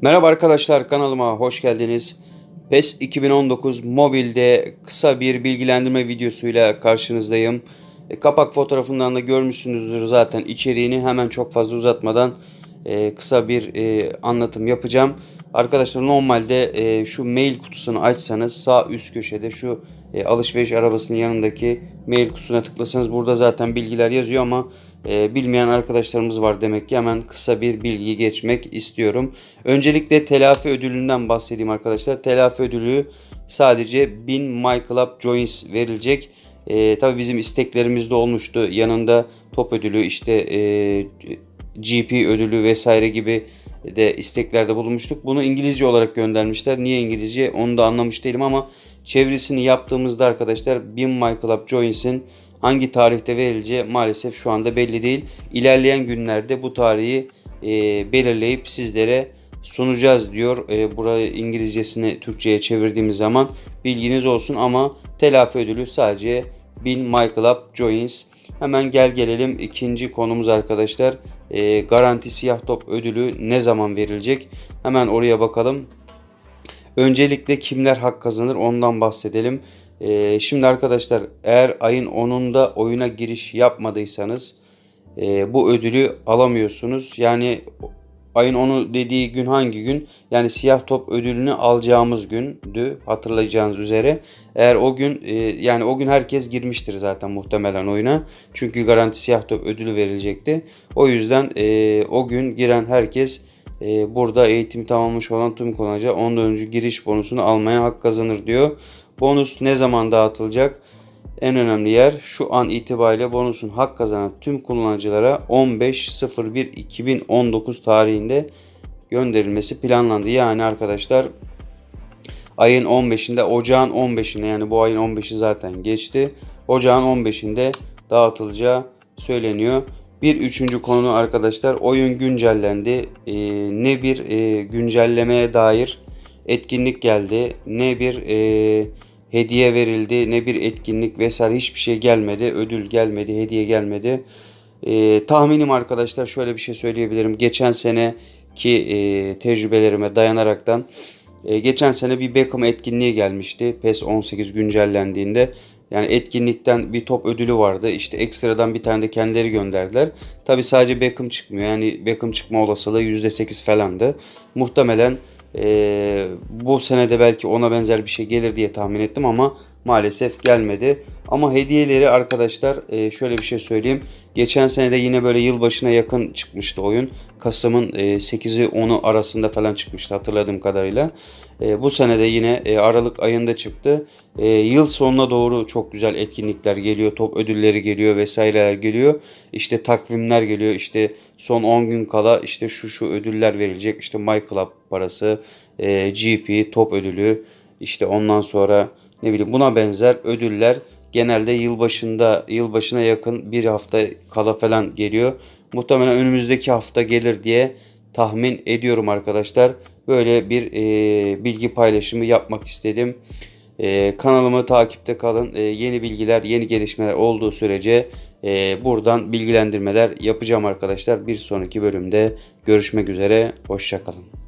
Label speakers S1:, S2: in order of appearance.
S1: Merhaba arkadaşlar kanalıma hoş geldiniz. PES 2019 mobilde kısa bir bilgilendirme videosuyla karşınızdayım. E, kapak fotoğrafından da görmüşsünüzdür zaten içeriğini hemen çok fazla uzatmadan e, kısa bir e, anlatım yapacağım. Arkadaşlar normalde şu mail kutusunu açsanız sağ üst köşede şu alışveriş arabasının yanındaki mail kutusuna tıklasanız burada zaten bilgiler yazıyor ama e, bilmeyen arkadaşlarımız var demek ki hemen kısa bir bilgi geçmek istiyorum. Öncelikle telafi ödülünden bahsedeyim arkadaşlar. Telafi ödülü sadece 1000 MyClub Joins verilecek. E, tabii bizim isteklerimiz de olmuştu. Yanında top ödülü işte e, GP ödülü vesaire gibi de isteklerde bulunmuştuk. Bunu İngilizce olarak göndermişler. Niye İngilizce onu da anlamış değilim ama çevirisini yaptığımızda arkadaşlar 1000 MyClub Joins'in hangi tarihte verileceği maalesef şu anda belli değil. İlerleyen günlerde bu tarihi e, belirleyip sizlere sunacağız diyor. E, burayı İngilizcesini Türkçe'ye çevirdiğimiz zaman bilginiz olsun ama telafi ödülü sadece 1000 Michael Up Joins. Hemen gel gelelim ikinci konumuz arkadaşlar. E, garanti siyah top ödülü ne zaman verilecek? Hemen oraya bakalım. Öncelikle kimler hak kazanır ondan bahsedelim. E, şimdi arkadaşlar eğer ayın 10'unda oyuna giriş yapmadıysanız e, bu ödülü alamıyorsunuz. Yani ayın 10'u dediği gün hangi gün? Yani siyah top ödülünü alacağımız gündü hatırlayacağınız üzere. Eğer o gün e, yani o gün herkes girmiştir zaten muhtemelen oyuna. Çünkü garanti siyah top ödülü verilecekti. O yüzden e, o gün giren herkes e, burada eğitim tamamlamış olan tüm kullanıcı ondan önce giriş bonusunu almaya hak kazanır diyor. Bonus ne zaman dağıtılacak? En önemli yer şu an itibariyle bonusun hak kazanan tüm kullanıcılara 15.01.2019 tarihinde gönderilmesi planlandı. Yani arkadaşlar ayın 15'inde ocağın 15'inde yani bu ayın 15'i zaten geçti. Ocağın 15'inde dağıtılacağı söyleniyor. Bir üçüncü konu arkadaşlar oyun güncellendi. Ee, ne bir e, güncellemeye dair etkinlik geldi ne bir e, hediye verildi ne bir etkinlik vesaire hiçbir şey gelmedi. Ödül gelmedi, hediye gelmedi. E, tahminim arkadaşlar şöyle bir şey söyleyebilirim. Geçen seneki e, tecrübelerime dayanaraktan e, geçen sene bir Beckham etkinliği gelmişti. PES 18 güncellendiğinde yani etkinlikten bir top ödülü vardı. İşte ekstradan bir tane de kendileri gönderdiler. Tabi sadece Beckham çıkmıyor. Yani Beckham çıkma olasılığı %8 falandı. Muhtemelen ee, bu senede belki ona benzer bir şey gelir diye tahmin ettim ama maalesef gelmedi. Ama hediyeleri arkadaşlar e, şöyle bir şey söyleyeyim. Geçen sene de yine böyle yılbaşına yakın çıkmıştı oyun. Kasım'ın e, 8'i 10'u arasında falan çıkmıştı hatırladığım kadarıyla. E, bu sene de yine e, Aralık ayında çıktı. yıl sonuna doğru çok güzel etkinlikler geliyor. Top ödülleri geliyor vesaireler geliyor. İşte takvimler geliyor. İşte son 10 gün kala işte şu şu ödüller verilecek. İşte My Club parası, GP, top ödülü. İşte ondan sonra ne bileyim buna benzer ödüller genelde yılbaşında yılbaşına yakın bir hafta kala falan geliyor. Muhtemelen önümüzdeki hafta gelir diye tahmin ediyorum arkadaşlar. Böyle bir e, bilgi paylaşımı yapmak istedim. E, kanalımı takipte kalın. E, yeni bilgiler, yeni gelişmeler olduğu sürece e, buradan bilgilendirmeler yapacağım arkadaşlar. Bir sonraki bölümde görüşmek üzere. Hoşçakalın.